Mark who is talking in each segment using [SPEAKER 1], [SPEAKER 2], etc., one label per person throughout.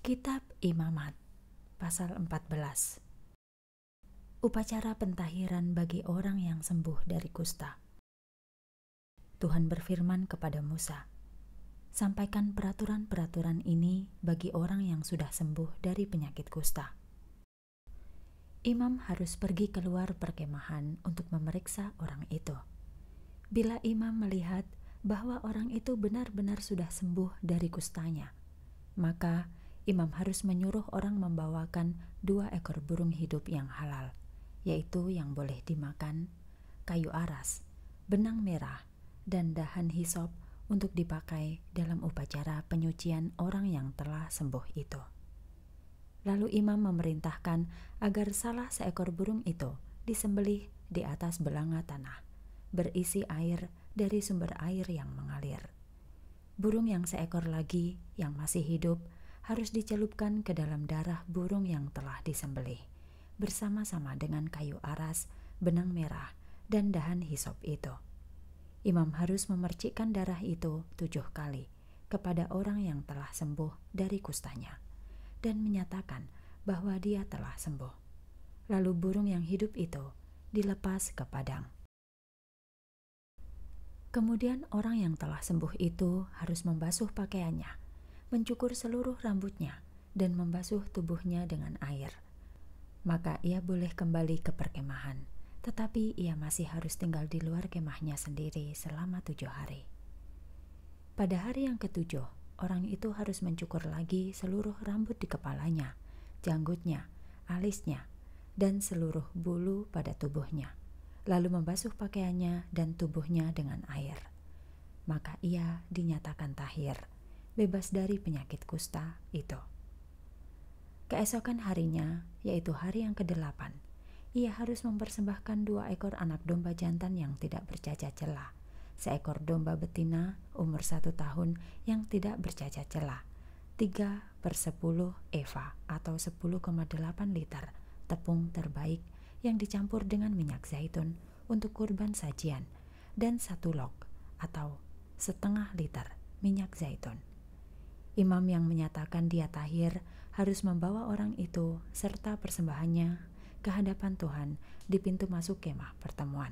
[SPEAKER 1] Kitab Imamat pasal 14 Upacara pentahiran bagi orang yang sembuh dari kusta Tuhan berfirman kepada Musa Sampaikan peraturan-peraturan ini bagi orang yang sudah sembuh dari penyakit kusta Imam harus pergi keluar perkemahan untuk memeriksa orang itu Bila imam melihat bahwa orang itu benar-benar sudah sembuh dari kustanya maka imam harus menyuruh orang membawakan dua ekor burung hidup yang halal, yaitu yang boleh dimakan, kayu aras, benang merah, dan dahan hisop untuk dipakai dalam upacara penyucian orang yang telah sembuh itu. Lalu imam memerintahkan agar salah seekor burung itu disembelih di atas belanga tanah, berisi air dari sumber air yang mengalir. Burung yang seekor lagi yang masih hidup harus dicelupkan ke dalam darah burung yang telah disembelih, bersama-sama dengan kayu aras, benang merah, dan dahan hisop itu. Imam harus memercikkan darah itu tujuh kali kepada orang yang telah sembuh dari kustanya, dan menyatakan bahwa dia telah sembuh. Lalu burung yang hidup itu dilepas ke padang. Kemudian orang yang telah sembuh itu harus membasuh pakaiannya mencukur seluruh rambutnya dan membasuh tubuhnya dengan air. Maka ia boleh kembali ke perkemahan, tetapi ia masih harus tinggal di luar kemahnya sendiri selama tujuh hari. Pada hari yang ketujuh, orang itu harus mencukur lagi seluruh rambut di kepalanya, janggutnya, alisnya, dan seluruh bulu pada tubuhnya, lalu membasuh pakaiannya dan tubuhnya dengan air. Maka ia dinyatakan tahir bebas dari penyakit kusta itu. Keesokan harinya, yaitu hari yang kedelapan, ia harus mempersembahkan dua ekor anak domba jantan yang tidak bercacat celah, seekor domba betina umur satu tahun yang tidak bercacat celah, tiga per sepuluh eva atau 10,8 liter tepung terbaik yang dicampur dengan minyak zaitun untuk kurban sajian dan satu log atau setengah liter minyak zaitun Imam yang menyatakan dia tahir harus membawa orang itu serta persembahannya ke hadapan Tuhan di pintu masuk kemah pertemuan.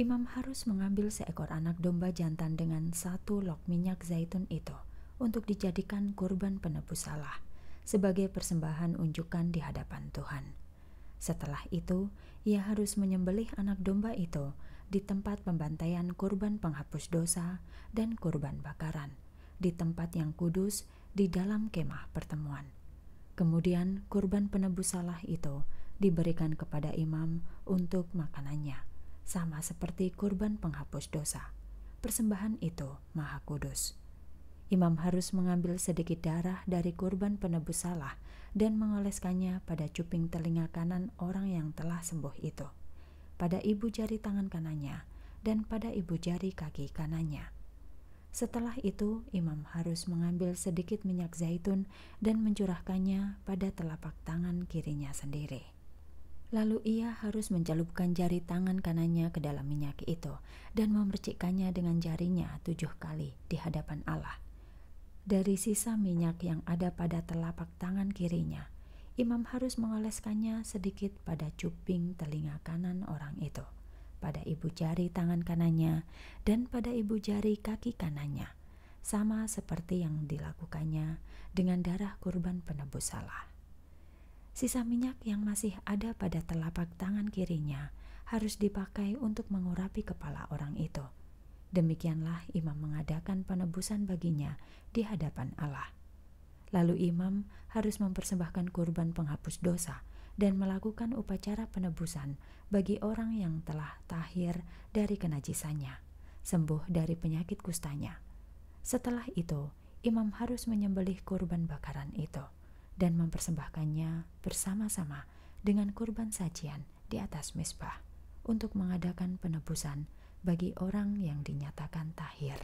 [SPEAKER 1] Imam harus mengambil seekor anak domba jantan dengan satu lok minyak zaitun itu untuk dijadikan kurban penebus salah sebagai persembahan unjukan di hadapan Tuhan. Setelah itu, ia harus menyembelih anak domba itu di tempat pembantaian kurban penghapus dosa dan kurban bakaran di tempat yang kudus di dalam kemah pertemuan. Kemudian kurban penebus salah itu diberikan kepada imam untuk makanannya, sama seperti kurban penghapus dosa. Persembahan itu maha kudus. Imam harus mengambil sedikit darah dari kurban penebus salah dan mengoleskannya pada cuping telinga kanan orang yang telah sembuh itu, pada ibu jari tangan kanannya, dan pada ibu jari kaki kanannya setelah itu, imam harus mengambil sedikit minyak zaitun dan mencurahkannya pada telapak tangan kirinya sendiri. Lalu ia harus mencelupkan jari tangan kanannya ke dalam minyak itu dan memercikkannya dengan jarinya tujuh kali di hadapan Allah. Dari sisa minyak yang ada pada telapak tangan kirinya, imam harus mengoleskannya sedikit pada cuping telinga kanan orang itu pada ibu jari tangan kanannya dan pada ibu jari kaki kanannya, sama seperti yang dilakukannya dengan darah kurban penebus salah. Sisa minyak yang masih ada pada telapak tangan kirinya harus dipakai untuk mengurapi kepala orang itu. Demikianlah imam mengadakan penebusan baginya di hadapan Allah. Lalu imam harus mempersembahkan kurban penghapus dosa dan melakukan upacara penebusan bagi orang yang telah tahir dari kenajisannya, sembuh dari penyakit kustanya. Setelah itu, imam harus menyembelih kurban bakaran itu dan mempersembahkannya bersama-sama dengan kurban sajian di atas misbah untuk mengadakan penebusan bagi orang yang dinyatakan tahir.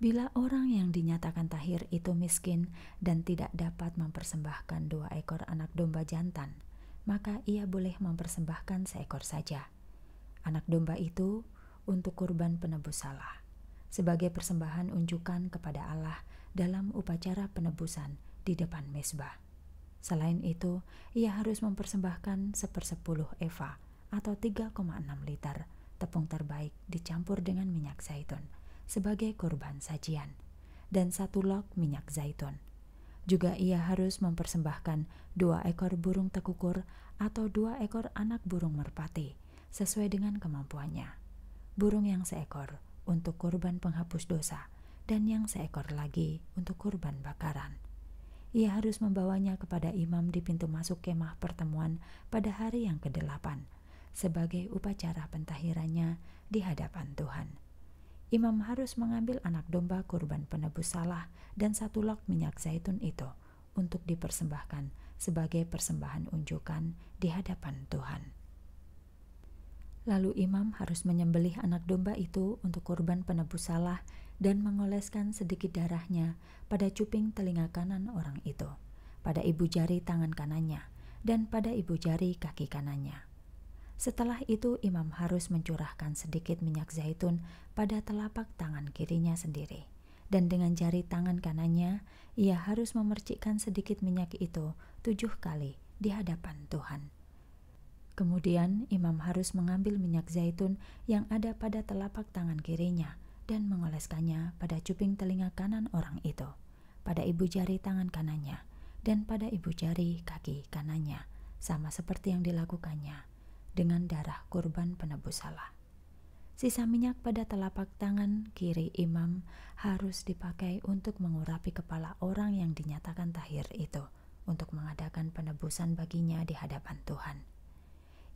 [SPEAKER 1] Bila orang yang dinyatakan tahir itu miskin dan tidak dapat mempersembahkan dua ekor anak domba jantan, maka ia boleh mempersembahkan seekor saja. Anak domba itu untuk kurban penebus salah, sebagai persembahan unjukan kepada Allah dalam upacara penebusan di depan mesbah. Selain itu, ia harus mempersembahkan sepersepuluh eva atau 3,6 liter tepung terbaik dicampur dengan minyak zaitun sebagai korban sajian dan satu lok minyak zaitun. Juga ia harus mempersembahkan dua ekor burung tekukur atau dua ekor anak burung merpati sesuai dengan kemampuannya. Burung yang seekor untuk korban penghapus dosa dan yang seekor lagi untuk korban bakaran. Ia harus membawanya kepada imam di pintu masuk kemah pertemuan pada hari yang kedelapan sebagai upacara pentahirannya di hadapan Tuhan imam harus mengambil anak domba kurban penebus salah dan satu lok minyak zaitun itu untuk dipersembahkan sebagai persembahan unjukan di hadapan Tuhan. Lalu imam harus menyembelih anak domba itu untuk kurban penebus salah dan mengoleskan sedikit darahnya pada cuping telinga kanan orang itu, pada ibu jari tangan kanannya, dan pada ibu jari kaki kanannya. Setelah itu, imam harus mencurahkan sedikit minyak zaitun pada telapak tangan kirinya sendiri, dan dengan jari tangan kanannya, ia harus memercikkan sedikit minyak itu tujuh kali di hadapan Tuhan. Kemudian, imam harus mengambil minyak zaitun yang ada pada telapak tangan kirinya dan mengoleskannya pada cuping telinga kanan orang itu, pada ibu jari tangan kanannya, dan pada ibu jari kaki kanannya, sama seperti yang dilakukannya dengan darah kurban penebus salah. Sisa minyak pada telapak tangan kiri imam harus dipakai untuk mengurapi kepala orang yang dinyatakan tahir itu untuk mengadakan penebusan baginya di hadapan Tuhan.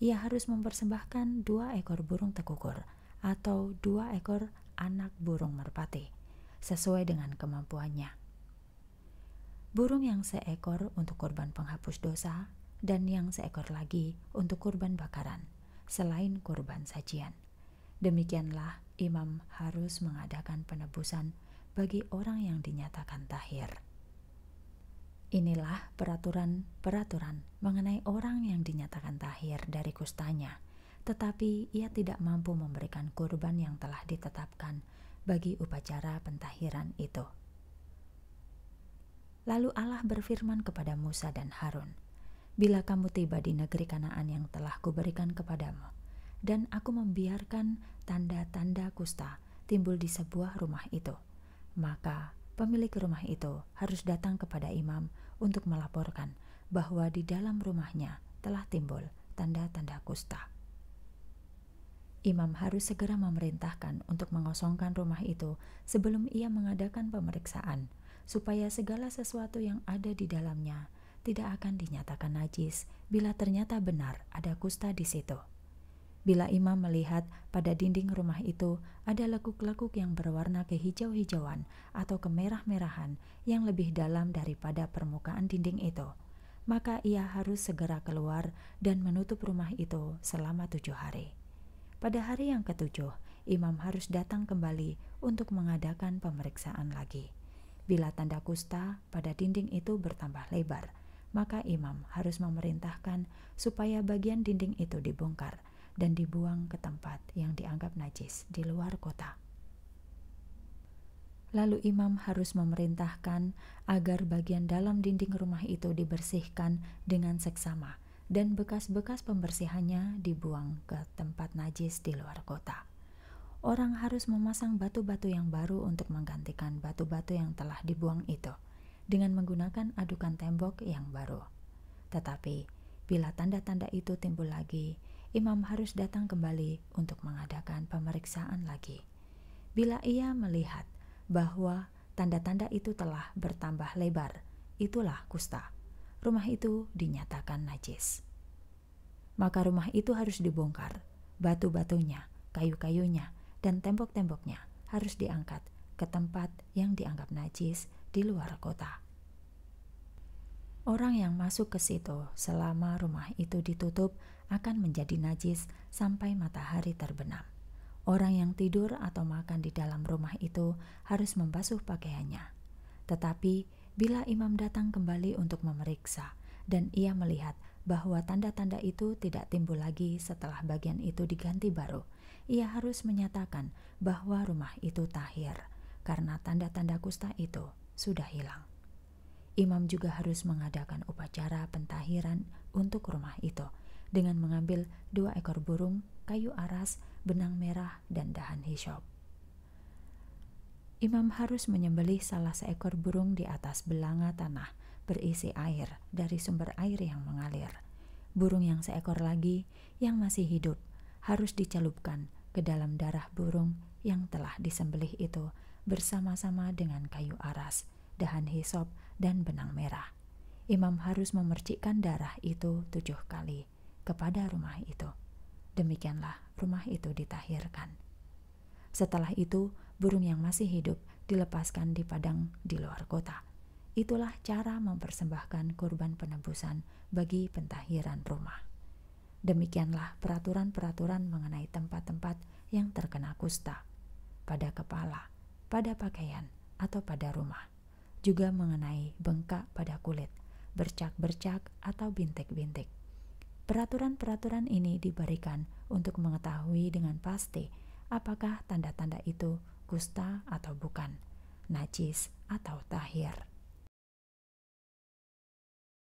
[SPEAKER 1] Ia harus mempersembahkan dua ekor burung tekukur atau dua ekor anak burung merpati sesuai dengan kemampuannya. Burung yang seekor untuk korban penghapus dosa dan yang seekor lagi untuk kurban bakaran, selain kurban sajian. Demikianlah imam harus mengadakan penebusan bagi orang yang dinyatakan tahir. Inilah peraturan-peraturan mengenai orang yang dinyatakan tahir dari kustanya, tetapi ia tidak mampu memberikan kurban yang telah ditetapkan bagi upacara pentahiran itu. Lalu Allah berfirman kepada Musa dan Harun, bila kamu tiba di negeri Kanaan yang telah kuberikan kepadamu, dan aku membiarkan tanda-tanda kusta timbul di sebuah rumah itu, maka pemilik rumah itu harus datang kepada imam untuk melaporkan bahwa di dalam rumahnya telah timbul tanda-tanda kusta. Imam harus segera memerintahkan untuk mengosongkan rumah itu sebelum ia mengadakan pemeriksaan, supaya segala sesuatu yang ada di dalamnya tidak akan dinyatakan najis bila ternyata benar ada kusta di situ. Bila imam melihat pada dinding rumah itu ada lekuk-lekuk yang berwarna kehijau-hijauan atau kemerah-merahan yang lebih dalam daripada permukaan dinding itu, maka ia harus segera keluar dan menutup rumah itu selama tujuh hari. Pada hari yang ketujuh, imam harus datang kembali untuk mengadakan pemeriksaan lagi. Bila tanda kusta pada dinding itu bertambah lebar, maka imam harus memerintahkan supaya bagian dinding itu dibongkar dan dibuang ke tempat yang dianggap najis di luar kota. Lalu imam harus memerintahkan agar bagian dalam dinding rumah itu dibersihkan dengan seksama dan bekas-bekas pembersihannya dibuang ke tempat najis di luar kota. Orang harus memasang batu-batu yang baru untuk menggantikan batu-batu yang telah dibuang itu dengan menggunakan adukan tembok yang baru. Tetapi, bila tanda-tanda itu timbul lagi, imam harus datang kembali untuk mengadakan pemeriksaan lagi. Bila ia melihat bahwa tanda-tanda itu telah bertambah lebar, itulah kusta. Rumah itu dinyatakan najis. Maka rumah itu harus dibongkar, batu-batunya, kayu-kayunya, dan tembok-temboknya harus diangkat ke tempat yang dianggap najis di luar kota. Orang yang masuk ke situ selama rumah itu ditutup akan menjadi najis sampai matahari terbenam. Orang yang tidur atau makan di dalam rumah itu harus membasuh pakaiannya. Tetapi bila imam datang kembali untuk memeriksa dan ia melihat bahwa tanda-tanda itu tidak timbul lagi setelah bagian itu diganti baru, ia harus menyatakan bahwa rumah itu tahir karena tanda-tanda kusta itu sudah hilang. Imam juga harus mengadakan upacara pentahiran untuk rumah itu dengan mengambil dua ekor burung, kayu aras, benang merah, dan dahan hisop. Imam harus menyembelih salah seekor burung di atas belanga tanah berisi air dari sumber air yang mengalir. Burung yang seekor lagi yang masih hidup harus dicelupkan ke dalam darah burung yang telah disembelih itu bersama-sama dengan kayu aras, dahan hisop, dan benang merah. Imam harus memercikkan darah itu tujuh kali kepada rumah itu. Demikianlah rumah itu ditahirkan. Setelah itu, burung yang masih hidup dilepaskan di padang di luar kota. Itulah cara mempersembahkan kurban penebusan bagi pentahiran rumah. Demikianlah peraturan-peraturan mengenai tempat-tempat yang terkena kusta pada kepala, pada pakaian atau pada rumah, juga mengenai bengkak pada kulit, bercak-bercak atau bintik-bintik. Peraturan-peraturan ini diberikan untuk mengetahui dengan pasti apakah tanda-tanda itu kusta atau bukan, najis atau tahir.